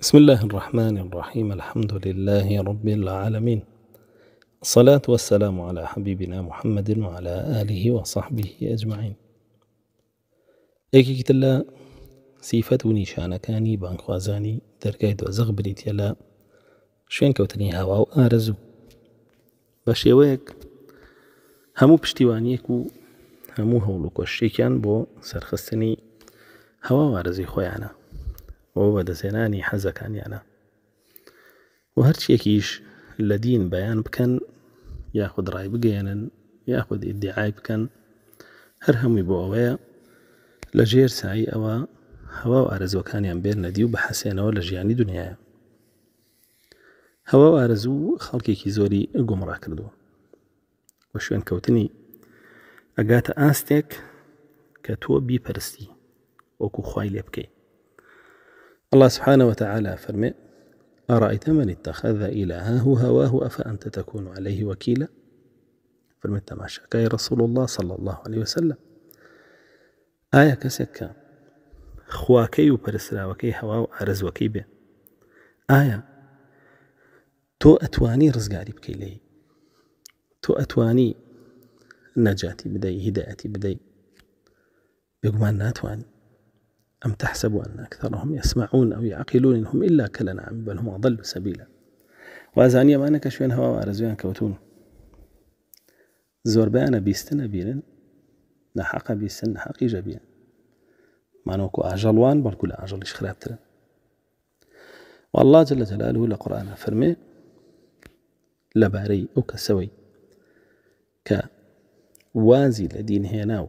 بسم الله الرحمن الرحيم الحمد لله رب العالمين الصلاة والسلام على حبيبنا محمد وعلى آله وصحبه أجمعين ئێکێکی ترلا سیفەت و نیشانەکانی بانکخوازانی دەرگای دۆزەق بریتە لە شوين كوتني هوا و ئارەزوو بە شێوەیەک همو پشتیوانیەک و هەموو هەوڵ و کۆشتێکیان بۆ سەرخستنی هەوا وارەزی ئەو بەدەسێنانی حەزەکانیانە و هەرچیەکیش لە دین بەیان بکەن یاخود ڕای بگەێنن یاخود ئیدعای بکەن هەر هەمووی بۆ ئەوەیە لە ژێر سایی ئەوە هەوا و ئارزوەکانیان بێن نەدی و بە حەسێنەوە لە ژیانی دنیاە هەوا و ئارزوو خەڵکێکی زۆری گومڕا کردووە بە شوێن کەوتنی ئەگاتە ئاستێک کە تۆ بیپەرستی وەکو خی لێ بکەیت الله سبحانه وتعالى فرمي أرأيت من اتخذ إلهه هواه أفأنت تكون عليه وكيلا فرمى ما شكا رسول الله صلى الله عليه وسلم آية كسكا خواكي وكي هوا وكي به آية تو أتواني رزقاري بكي لي تو أتواني نجاتي بدي هدايتي بدي بيقمان ناتواني أم تحسب أن أكثرهم يسمعون أو يعقلون إنهم إلا كالأنعام بل هم أضل سبيلا ما أنك شوين هوا وأرزوين كوتون زور بيانا بيستنا بیستن نەبیرن بيستنا بیستن حەقی ما نوكو ئاژەڵوان بل كل ئاژەڵیش خراپترە والله جل جلاله لقرآن فرمي لباري أو كسوي كوازي لدين هيناو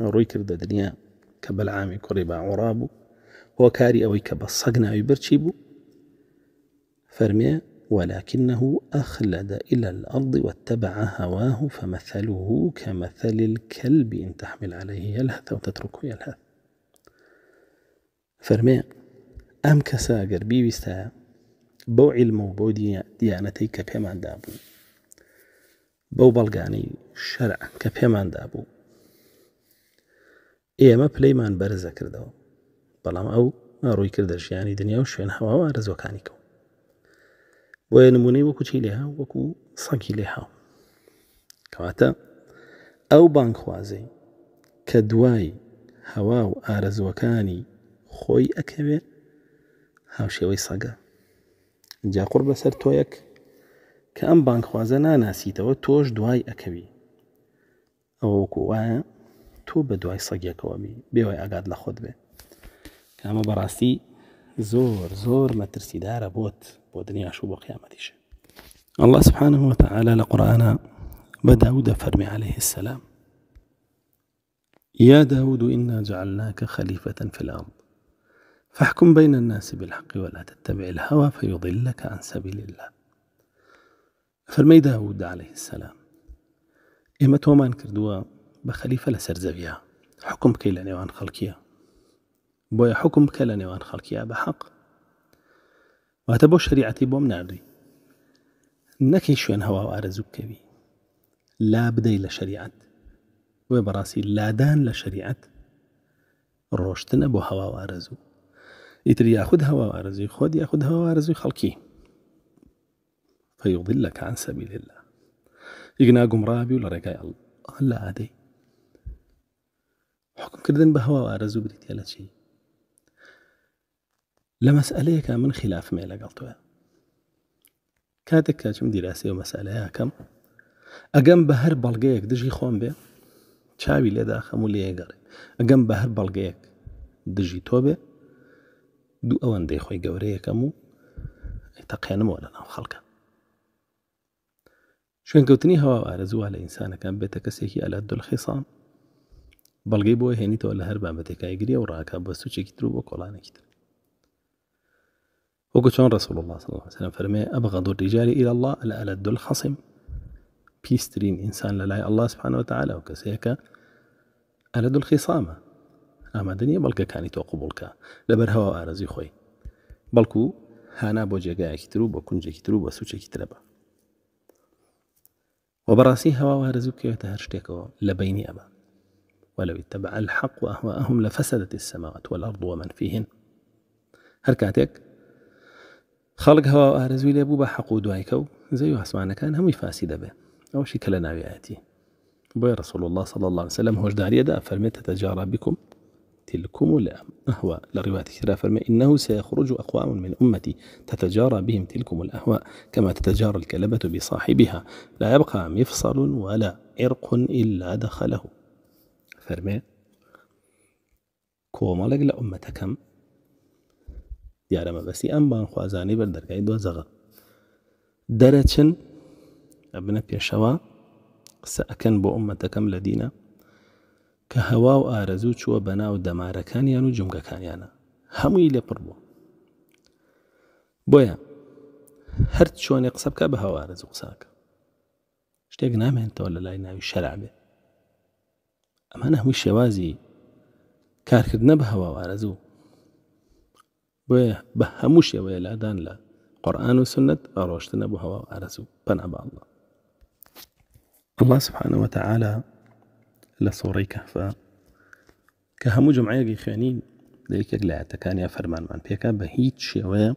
روي كرد هێنا کە بەلعامی کوڕی باوەڕا بوو هۆکاری ئەوەی کە بە سەگ ولكنه أخلد إلى الأرض واتبع هواه فمثله كمثل الكلب إن تحمل عليه يلهث أو تتركه يلهث فرمي أم كسا قربي بيستا بو علم وبو ديانتي كبيمان دابو بو بلغاني شرع كبيمان دابو ئێمە پلەیمان بەرزە کردەوە بەڵام ئەو ڕووی کردە ژیانی دنیا و شوێن هەواوە ڕزۆکانی کەوت بۆیە نمونەی وەکو چی لێها وەکو سەکی لێها کەواتە ئەو بانکخوازەی کە دوای هەوا و ئارەزوەکانی خۆی ئەکەوێ هاوشێوەی سەگە جاقڕ بەسەر تۆیەک کە ئەم بانکخوازە ناناسیتەوە تۆش دوای ئەکەوی ئەوە وەکو وایە تو بە دوای سەگیەکەوەبی بێوەی ئاگات ل خود بێ کامە براسی زور زور مەترسیدارە بۆت بۆ دنیاش و بۆ قیامەتیشە الله سبحانه وتعالى لقرآن بداود فرمی عليه السلام يا داود إنا جعلناك خليفة في الأرض فاحكم بين الناس بالحق ولا تتبع الهوى فيضلك عن سبيل الله فرمي داود عليه السلام إما تومان كردوا بخليفه لسر زبيا حكم كي لنيوان خلقيا بويا حكم كي لنيوان خلقيا بحق واتبو شريعتي بوم ناردي نكي شوين هوا وارزو كبي لا بدي لشريعة وبراسي لا دان لشريعة روشتنا بو هوا وارزو يتر ياخد هوا وارزو خود ياخد هوا وارزو خلقي فيضلك عن سبيل الله يقنا رابي ولا رقاي الله لا عادي خلافکردن بە هەوا ئارەزوو بریتە لە چی لە مەسئلەیەکە من خلافمێ لەگەڵ توە کاتێک کاچم دیراسی و مەسالەیەکەم ئەگەم بە هەر بەڵگەیەک دژی خۆم بێ چاوی لێداخەم و لێگەڕێ ئەگەم بە هەر بەڵگەیەک دژی تۆ بێ دوو ئەوەندەی خۆی گەورەیەکەم و تەقێنمەوە لە ناو خەڵکە شوێنکەوتنی هەوا ئارەزووە لە ئینسانەکان بێتە کەسێکی ئەلات دڵخیسان بالگی بوی بەڵگەی بۆ هێنیتەوە لە هەر بابەتێکای گرێ و راکا ڕاکە بە سوچێکی با بۆ کۆڵانێکتر و چۆن رسول الله صلی الله علیه عليه وسلم فەرمێ ئەبغض الرجال إلى الله الألد الخصم پیسترین ئینسان لە لای الله سبحانه وتعالى و کەسەیەکە ئەلد الخصامە ئامادە نیە بەڵگەکانی تۆ قوبولکە لەبەر هەوا ئارەزی خۆی بەڵکو هانا بۆ جێگایەکی تر و بۆ کونجێکی تر و بە سوچێکی ترەبە وە بەڕاستی هەوا وارەزوو بکەوێتە هەر شتێکەوە لە بینی ئەمە ولو اتبع الحق أهواءهم لفسدت السماوات والأرض ومن فيهن هر کاتێک خلق هەوا ئارزوی لێ بوو بە حەق و دوایکە و زەوی و هەسمانەکان هەمووی فاسی دەبێ ئەوشی کە لە الله صلى الله عليه وسلم الله وسلم هۆشداریەدا فەرمێتە تتجارى بكم تلكم الأهواء لرواية كثيرة فرمى إنه سيخرج أقوام من أمتي تتجارى بهم تلكم الأهواء كما تتجارى الكلبة بصاحبها لا يبقى مفصل ولا عرق إلا دخله دەفەرمێ کۆمەڵێک لە عومەتەکەم دیارەمەبەستی ئەم بانخوازانەی بەردەرگای دۆزەغە دەرەچن ئەبنە پێشەوە قسە ئەەکەن بۆ عومەتەکەم لە دینە کە هەوا و ئارەزوو چووە بەناو دەمارەکانیان و جمگەکانیانە هەمووی لێپڕ بوو بۆیە هەر چۆنێ قسە بکە بە هەوارەز و قساکە شتێک نامێنتەوە لە لای ناوی شەرابێ ئەمانە هەمووی شێوازی کارکردنە بە هەواوارەزوو بۆە بە هەموو شێوەیە لادان لە قورآن و سنت ڕۆشتنە بۆ هەوا ئارەزوو پەناباڵە الله سبحانەوە تەعاالە لە سۆڕی کەفە کە هەموو جمعایەکی خوێنین لە یەکێک لایەتەکانی فەرمانمان پێکا بە هیچ شێوەیە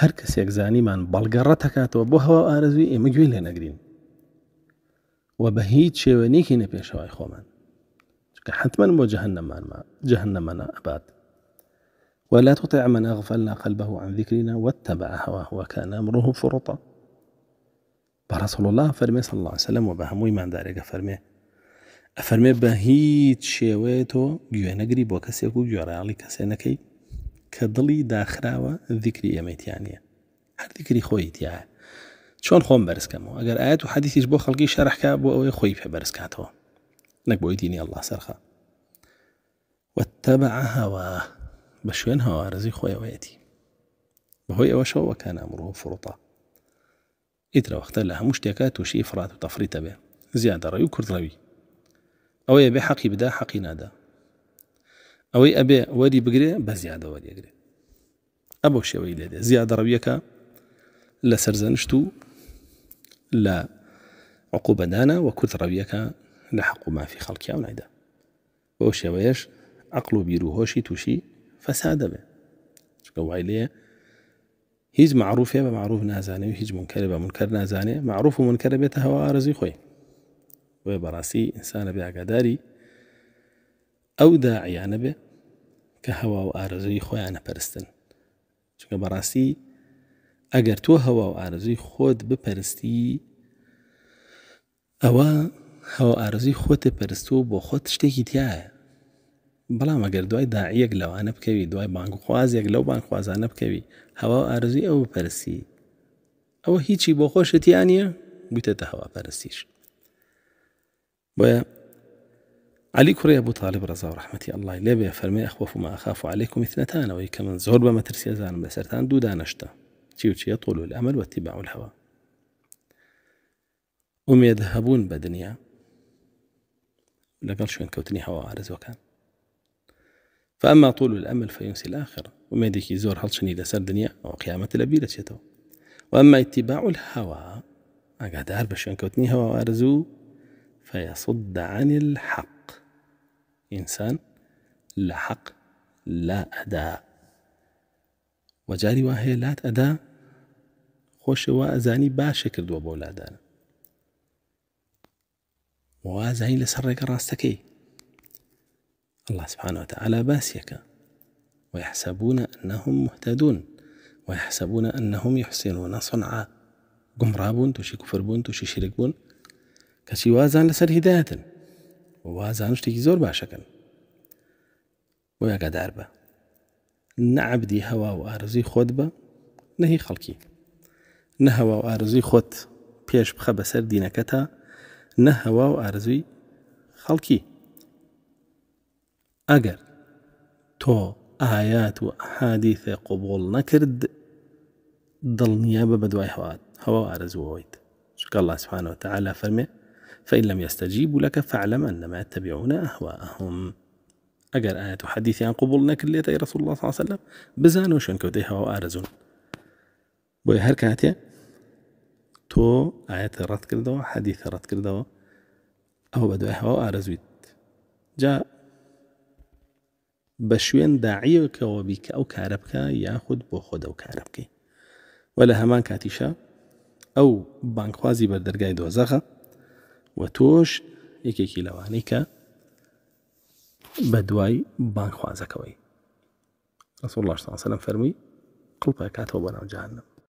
هەر کەسێک زانیمان بەڵگەڕە تەکاتەوە بۆ هەوا ئارەزوی ئێمە گوێ لێ نەگرین و بە هیچ شێوێنێکی نەپێشەوەی خۆمان چکە حتمما بۆ جەهنەمان جەهنەمەە ئەبات ولا تطع من أغفلنا قلبه عن ذكرنا واتبع هواه وكان أمره فرطا برسول الله فرمي صلى الله عليه وسلم وبهمو إيمان دارك فرمي أفرمي بە هیچ شێوەیە تۆ گوێنەگری بۆ کەسێک و كدلي کەسێنەکەی کە دڵی داخراوە ذیکری ئەمەتیانە هەردیکری يعني شون خون برس کم و اگر آیات و حدیثیش با خلقی شرح که با او خوی به برس کات او نک بوی الله سرخا واتبع تبع هوا بشون هوا رزی خوی ویتی به هوی و شو و کان امره فرطا اترا وقتا لها مشتکات و شیفرات و تفریت به زیاد روی کرد روی اوی به حقی بده حقی نده اوی ابی ودی بگره بزیاد ودی بگره ابو شوی لده زیاد روی که لسرزنش لا عقوبة دانا ربيك لحق ما في و أو خەڵکییاونایدا بۆ ويش عقل و بیر و هۆشی تووشی فەسا هيج چکە وای لێە هیچ معروفێ بە معروف نازانێ و هیچ منکەر بە منکەر معروف ومنكر بيتها بێتە هەوا ئارزی خۆی وێ بەڕاستی ئینسانە بێگاداری ئەو داعیانە بێ کە هەوا و ئارزوی خۆیانە پەرستن ئەگەر تۆ هەوا و ئارزوی خۆت بپەرستی ئەوە هەوا ئارزوی خۆتە پەرستوە بۆ خۆت شتێکی تایە بەڵام ئەگەر دوای داعیەک لەوانە بکەوی دوای بانگخوازێک لەو بانخوازانە بکەوی هەوا ئارزوی ئەو بپەرسی ئەوە هیچی بۆ خۆشتیان نیە بوویتە هەوا پەرستیش بۆیە علی کوڕی ئەبوو تاالب ڕزا و ڕحمەتی ئەلای لێبێ فەرمی ئەخوەفما ئەخاف و عیکم میتنەتانەوەی کە من زۆر بە مەترسیێزانم لەسەران دوو دانەشتە تشيوتشي يطول الأمل واتباع الهوى هم يذهبون بدنيا لقال شو كوتني هوا عارز وكان فأما طول الأمل فينسي الآخرة وما يديك يزور إلى سر دنيا أو قيامة الأبيلة شتو وأما اتباع الهوى أقعد أعرف شو كوتني هوا وأرزو فيصد عن الحق إنسان لا حق لا أداء وجاري وهي لا أداء خۆشەوە ئەزانی باشە کردووە بۆ لادانە وازانی لەسەر ڕێگە ڕاستەکەی الله سبحانه وتعالى و ويحسبون أنهم مهتدون ويحسبون أنهم يحسنون صنعا گمڕابوون تووشی کوفربوون تووشی شرک بوون کەچی وازان لەسەر هیداەتن وازان شتێکی زۆر باشەکەن بۆ یاگادار بە نەعبدی هوا و آرزی خود با نهی خەڵکی نهوا و ارزوی خود پیش بخە بەسەر دینەکەتە نە هەوا و ارزوی خلکی اگر تو آیات و نکرد دل نیابه بدوی بە هوا و هەوا وید شکر الله سبحانه وتعالى فرمه فإن لم يستجيبوا لك فاعلم أنما يتبعون أهواءهم أجر آية حديث عن قبول نكر رسول الله صلى الله عليه وسلم بزانەوە شوێن کەوتەی هەوا ئارزون بۆی تۆ ئاەتە ڕەت کردەوە حەدیثە ڕەت کردەوە ئەو بە دوایەوە ئارەزویت جا بە شوێن داعیەکەەوە بیکە ئەو کارە بکە یاخود بۆ خۆدە و کارە بکەی وە لە هەمان کاتیشە ئەو بانکخوازی بەردەرگای دۆزەخە و تۆش یەکێکی لەوانەی کە بە دوای بانخوازەکەەوەی ڕسوڵ لاشتان سەلم فەرمووی قڵپە کاتەوە بەناوجانم